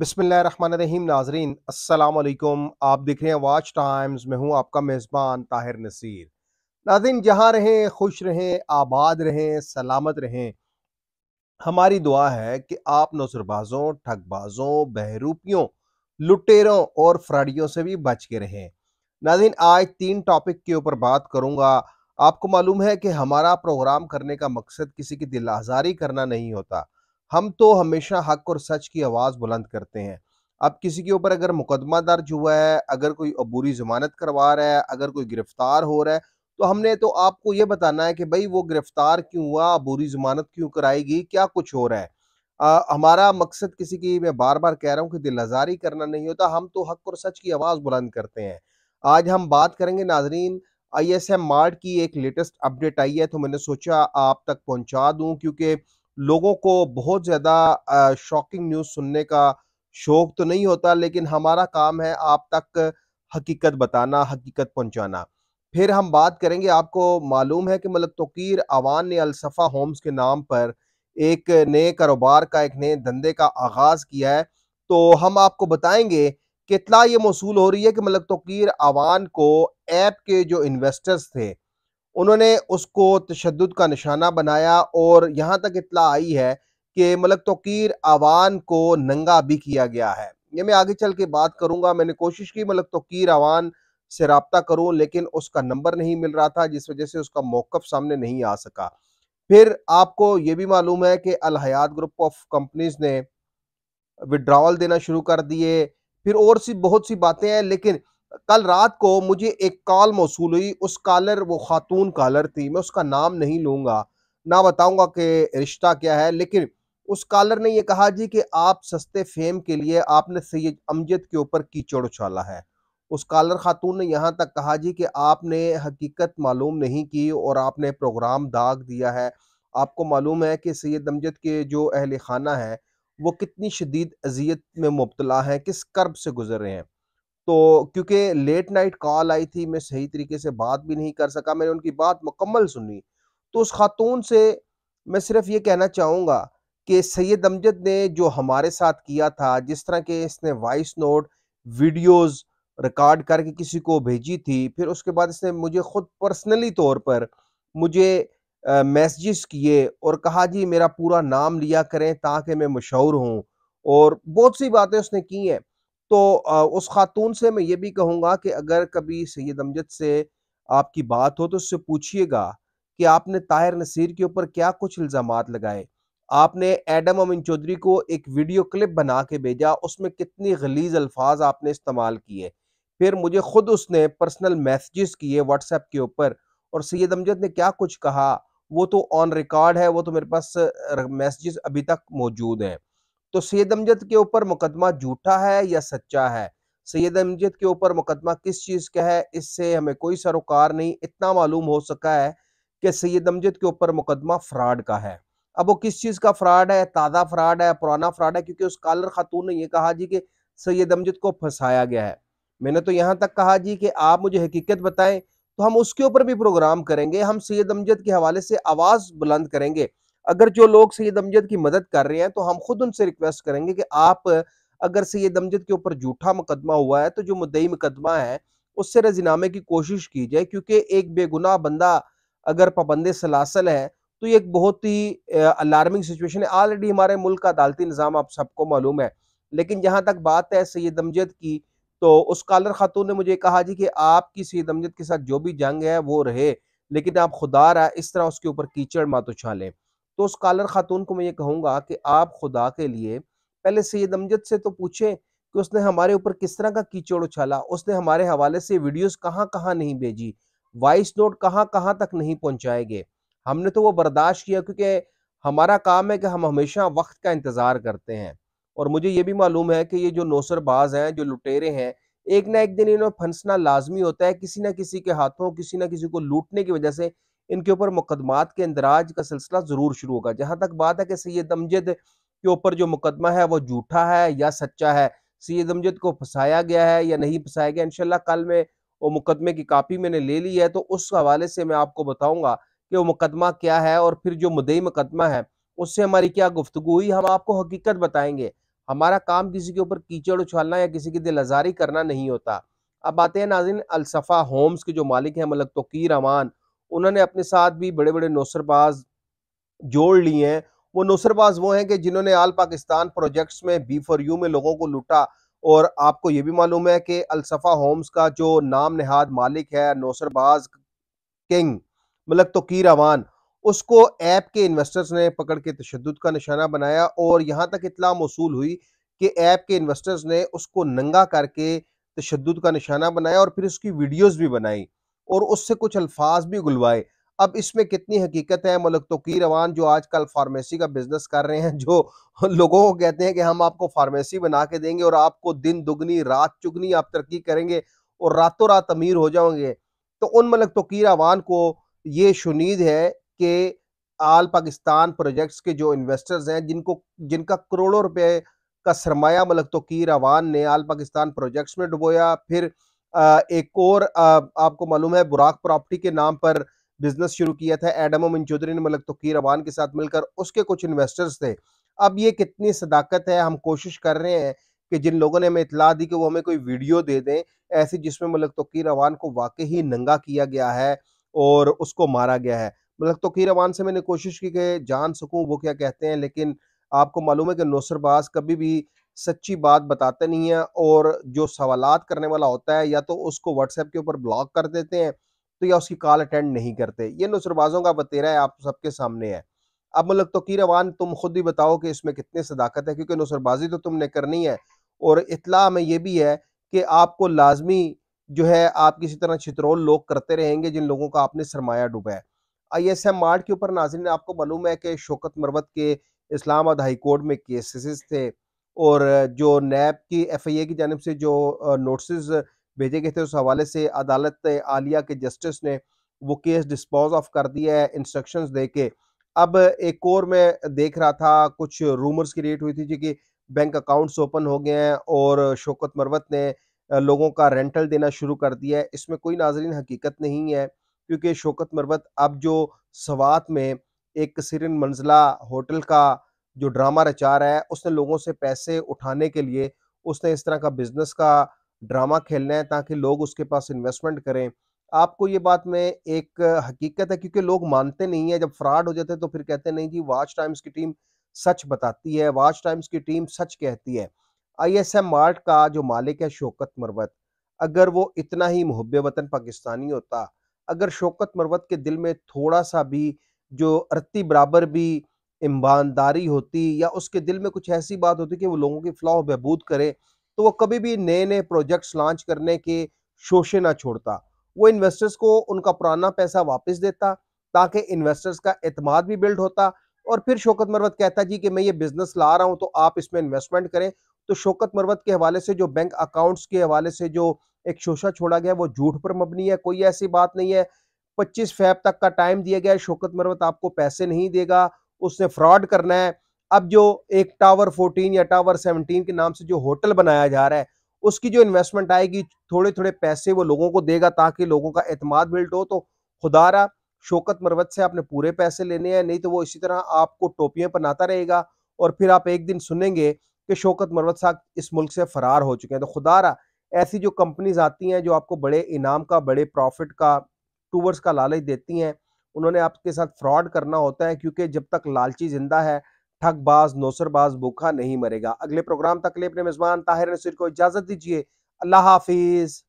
रहीम नाजरीन असलकुम आप देख रहे हैं वाच टाइम्स मैं हूँ आपका मेज़बान ताहिर नसीर नाजिन जहाँ रहें खुश रहें आबाद रहें सलामत रहें हमारी दुआ है कि आप नौसरबाजों ठगबाजों बहरूपियों लुटेरों और फ्राडियों से भी बच के रहें नाजिन आज तीन टॉपिक के ऊपर बात करूँगा आपको मालूम है कि हमारा प्रोग्राम करने का मकसद किसी की दिल आज़ारी करना नहीं होता हम तो हमेशा हक और सच की आवाज़ बुलंद करते हैं अब किसी के ऊपर अगर मुकदमा दर्ज हुआ है अगर कोई अबूरी जमानत करवा रहा है अगर कोई गिरफ्तार हो रहा है तो हमने तो आपको ये बताना है कि भाई वो गिरफ्तार क्यों हुआ अबूरी जमानत क्यों कराएगी क्या कुछ हो रहा है आ, हमारा मकसद किसी की मैं बार बार कह रहा हूँ कि दिल आज़ारी करना नहीं होता हम तो हक और सच की आवाज़ बुलंद करते हैं आज हम बात करेंगे नाजरीन आई एस एम मार्ट की एक लेटेस्ट अपडेट आई है तो मैंने सोचा आप तक पहुँचा दूँ क्योंकि लोगों को बहुत ज़्यादा शॉकिंग न्यूज़ सुनने का शौक तो नहीं होता लेकिन हमारा काम है आप तक हकीकत बताना हकीकत पहुंचाना फिर हम बात करेंगे आपको मालूम है कि मलक मतलब तोकीर अवान ने अलसफ़ा होम्स के नाम पर एक नए कारोबार का एक नए धंधे का आगाज़ किया है तो हम आपको बताएंगे कितना ये मौसू हो रही है कि मलक मतलब तोकीर अवान को ऐप के जो इन्वेस्टर्स थे उन्होंने उसको तशद का निशाना बनाया और यहाँ तक इतला आई है कि मलक तोकीर आवान को नंगा भी किया गया है ये मैं आगे चल के बात करूँगा मैंने कोशिश की मलक तोकीर आवान से रबता करूँ लेकिन उसका नंबर नहीं मिल रहा था जिस वजह से उसका मौक़ सामने नहीं आ सका फिर आपको ये भी मालूम है कि अलहयात ग्रुप ऑफ कंपनीज ने विड्रावल देना शुरू कर दिए फिर और सी बहुत सी बातें हैं लेकिन कल रात को मुझे एक कॉल मौसू हुई उस कॉलर वो खातून कॉलर थी मैं उसका नाम नहीं लूँगा ना बताऊँगा कि रिश्ता क्या है लेकिन उस कॉलर ने यह कहा जी कि आप सस्ते फेम के लिए आपने सैयद अमजद के ऊपर कीचड़ उछाला है उस कॉलर खातून ने यहाँ तक कहा जी कि आपने हकीकत मालूम नहीं की और आपने प्रोग्राम दाग दिया है आपको मालूम है कि सैयद अमजद के जो अहल खाना है वो कितनी शदीद अजियत में मुबतला है किस कर्ब से गुजर रहे हैं तो क्योंकि लेट नाइट कॉल आई थी मैं सही तरीके से बात भी नहीं कर सका मैंने उनकी बात मुकम्मल सुनी तो उस खातून से मैं सिर्फ ये कहना चाहूँगा कि सैयद अमजद ने जो हमारे साथ किया था जिस तरह के इसने वॉइस नोट वीडियोस रिकॉर्ड करके किसी को भेजी थी फिर उसके बाद इसने मुझे खुद पर्सनली तौर पर मुझे मैसेजेस किए और कहा जी मेरा पूरा नाम लिया करें ताकि मैं मशहूर हूँ और बहुत सी बातें उसने की हैं तो उस खातून से मैं ये भी कहूँगा कि अगर कभी सैद अमजद से आपकी बात हो तो उससे पूछिएगा कि आपने ताहिर नसीर के ऊपर क्या कुछ इल्ज़ाम लगाए आपने एडम अमिन चौधरी को एक वीडियो क्लिप बना के भेजा उसमें कितनी गलीज अल्फाज आपने इस्तेमाल किए फिर मुझे ख़ुद उसने पर्सनल मैसेजेस किए व्हाट्सएप के ऊपर और सैद अमजद ने क्या कुछ कहा वो तो ऑन रिकॉर्ड है वो तो मेरे पास मैसेजेस अभी तक मौजूद हैं तो सैयद अमजद के ऊपर मुकदमा झूठा है या सच्चा है सैयद अमजद के ऊपर मुकदमा किस चीज़ का है इससे हमें कोई सरोकार नहीं इतना मालूम हो सका है कि सैयद अमजद के ऊपर मुकदमा फ्रॉड का है अब वो किस चीज़ का फ्रॉड है ताज़ा फ्रॉड है पुराना फ्रॉड है क्योंकि उस कालर खातून ने यह कहा जी कि सैयद अमजद को फंसाया गया है मैंने तो यहाँ तक कहा जी कि आप मुझे हकीकत बताएं तो हम उसके ऊपर भी प्रोग्राम करेंगे हम सैयद अमजद के हवाले से आवाज़ बुलंद करेंगे अगर जो लोग सैद अमजद की मदद कर रहे हैं तो हम खुद उनसे रिक्वेस्ट करेंगे कि आप अगर सैद अमजद के ऊपर झूठा मुकदमा हुआ है तो जो मुद्दई मुकदमा है उससे रजीनामे की कोशिश की जाए क्योंकि एक बेगुनाह बंदा अगर पाबंद सलासल है तो ये एक बहुत ही अलार्मिंग सिचुएशन है ऑलरेडी हमारे मुल्क का अदालती निज़ाम आप सबको मालूम है लेकिन जहाँ तक बात है सैद अमजद की तो उस कालर खातून ने मुझे कहा जी कि आपकी सैद अमजद के साथ जो भी जंग है वो रहे लेकिन आप खुदा रहा इस तरह उसके ऊपर कीचड़ मात उछालें तो उस स्कॉलर खातून को मैं ये कहूँगा कि आप खुदा के लिए पहले सैद अमजद से तो पूछें कि उसने हमारे ऊपर किस तरह का कीचड़ उछाला उसने हमारे हवाले से वीडियोस कहाँ कहाँ नहीं भेजी वॉइस नोट कहाँ कहाँ तक नहीं पहुँचाए गए हमने तो वो बर्दाश्त किया क्योंकि हमारा काम है कि हम हमेशा वक्त का इंतज़ार करते हैं और मुझे ये भी मालूम है कि ये जो नौसरबाज हैं जो लुटेरे हैं एक ना एक दिन इन्हें फंसना लाजमी होता है किसी ना किसी के हाथों किसी ना किसी को लूटने की वजह से इनके ऊपर मुकदमात के इंदराज का सिलसिला ज़रूर शुरू होगा जहां तक बात है कि सैद अमजद के ऊपर जो मुकदमा है वो झूठा है या सच्चा है सैद अमजद को फंसाया गया है या नहीं फंसाया गया इनशाला कल में वो मुकदमे की कापी मैंने ले ली है तो उस हवाले से मैं आपको बताऊंगा कि वो मुकदमा क्या है और फिर जो मुदई मुकदमा है उससे हमारी क्या गुफ्तु हुई हम आपको हकीकत बताएंगे हमारा काम किसी के ऊपर कीचड़ उछालना या किसी की दिल आजारी करना नहीं होता अब आते हैं नाजिन अलसफ़ा होम्स के जो मालिक हैं मलक तोकीर अमान उन्होंने अपने साथ भी बड़े बड़े नौसरबाज जोड़ लिए हैं वो नौसरबाज वो हैं कि जिन्होंने आल पाकिस्तान प्रोजेक्ट्स में बी फॉर यू में लोगों को लूटा और आपको ये भी मालूम है कि अलसफ़ा होम्स का जो नाम नहाद मालिक है नौसरबाज किंग मलक तोकीर अवान उसको ऐप के इन्वेस्टर्स ने पकड़ के तशद का निशाना बनाया और यहाँ तक इतला मौसू हुई कि ऐप के इन्वेस्टर्स ने उसको नंगा करके तशद का निशाना बनाया और फिर उसकी वीडियोज़ भी बनाई और उससे कुछ अल्फाज भी गुलवाए अब इसमें कितनी हकीकत है मुलक तोकी रवान जो आजकल फार्मेसी का बिजनेस कर रहे हैं जो लोगों को कहते हैं कि हम आपको फार्मेसी बना के देंगे और आपको दिन दुगनी रात चुगनी आप तरक्की करेंगे और रातों रात अमीर हो जाओगे तो उन मलक तोकीर अवान को ये शुनीद है कि आल पाकिस्तान प्रोजेक्ट्स के जो इन्वेस्टर्स हैं जिनको जिनका करोड़ों रुपए का सरमाया मलक तोकीर अवान ने आल पाकिस्तान प्रोजेक्ट्स में डुबोया फिर एक और आपको मालूम है बुराक प्रॉपर्टी के नाम पर बिजनेस शुरू किया था एडम एडमो चौधरी ने मलक तकीर रवान के साथ मिलकर उसके कुछ इन्वेस्टर्स थे अब ये कितनी सदाकत है हम कोशिश कर रहे हैं कि जिन लोगों ने हमें इतला दी कि वो हमें कोई वीडियो दे दें ऐसी जिसमें मलक तकीर रवान को वाकई ही नंगा किया गया है और उसको मारा गया है मलक तकीर रवान से मैंने कोशिश की कि जान सकूँ वो क्या कहते हैं लेकिन आपको मालूम है कि नौसरबाज कभी भी सच्ची बात बताते नहीं है और जो सवालत करने वाला होता है या तो उसको व्हाट्सएप के ऊपर ब्लॉक कर देते हैं तो या उसकी कॉल अटेंड नहीं करते ये नुसरबाजों का बतेरा है आप सबके सामने है अब मलक तो रवान तुम खुद ही बताओ कि इसमें कितनी सदाकत है क्योंकि नुसरबाजी तो तुमने करनी है और इतला में ये भी है कि आपको लाजमी जो है आप किसी तरह छित्रोल लोग करते रहेंगे जिन लोगों का आपने सरमाया डूबा है आई एस एम मार्ट के ऊपर ने आपको मालूम है कि शोकत मरवत के इस्लामाबाद हाई कोर्ट में केसेस थे और जो नैब की एफ आई ए की जानब से जो नोटिस भेजे गए थे उस हवाले से अदालत आलिया के जस्टिस ने वो केस डिस्पोज ऑफ कर दिया है इंस्ट्रक्शन दे के अब एक और मैं देख रहा था कुछ रूमर्स क्रिएट हुई थी जी कि बैंक अकाउंट्स ओपन हो गए हैं और शोकत मरवत ने लोगों का रेंटल देना शुरू कर दिया है इसमें कोई नाजरीन हकीकत नहीं है क्योंकि शोकत मरवत अब जो सवात में एक सिरन मंजिला होटल का जो ड्रामा रचा रहा है उसने लोगों से पैसे उठाने के लिए उसने इस तरह का बिजनेस का ड्रामा खेलना है ताकि लोग उसके पास इन्वेस्टमेंट करें आपको ये बात में एक हकीकत है क्योंकि लोग मानते नहीं है जब फ्रॉड हो जाते हैं तो फिर कहते नहीं जी वाच टाइम्स की टीम सच बताती है वाच टाइम्स की टीम सच कहती है आईएसएम मार्ट का जो मालिक है शोकत मरवत अगर वो इतना ही मुहब वतन पाकिस्तानी होता अगर शोकत मरवत के दिल में थोड़ा सा भी जो अरती बराबर भी ईमानदारी होती या उसके दिल में कुछ ऐसी बात होती कि वो लोगों की फलाह बहबूद करे तो वो कभी भी नए नए प्रोजेक्ट्स लॉन्च करने के शोशे ना छोड़ता वो इन्वेस्टर्स को उनका पुराना पैसा वापस देता ताकि इन्वेस्टर्स का अतमाद भी बिल्ड होता और फिर शौकत मरवत कहता जी कि मैं ये बिजनेस ला रहा हूँ तो आप इसमें इन्वेस्टमेंट करें तो शौकत मरवत के हवाले से जो बैंक अकाउंट्स के हवाले से जो एक शोशा छोड़ा गया वो झूठ पर मबनी है कोई ऐसी बात नहीं है पच्चीस फैब तक का टाइम दिया गया है शौकत मरवत आपको पैसे नहीं देगा उसने फ्रॉड करना है अब जो एक टावर 14 या टावर 17 के नाम से जो होटल बनाया जा रहा है उसकी जो इन्वेस्टमेंट आएगी थोड़े थोड़े पैसे वो लोगों को देगा ताकि लोगों का अतमाद बिल्ट हो तो खुदारा शोकत मरवत से आपने पूरे पैसे लेने हैं नहीं तो वो इसी तरह आपको टोपियाँ बनाता रहेगा और फिर आप एक दिन सुनेंगे कि शौकत मरवत साहब इस मुल्क से फरार हो चुके हैं तो खुदारा ऐसी जो कंपनीज आती हैं जो आपको बड़े इनाम का बड़े प्रॉफिट का टूवर्स का लालच देती हैं उन्होंने आपके साथ फ्रॉड करना होता है क्योंकि जब तक लालची जिंदा है ठगबाज नौसरबाज भूखा नहीं मरेगा अगले प्रोग्राम तक लिए अपने मेजबान ताहिर नसीर को इजाजत दीजिए अल्लाह हाफिज़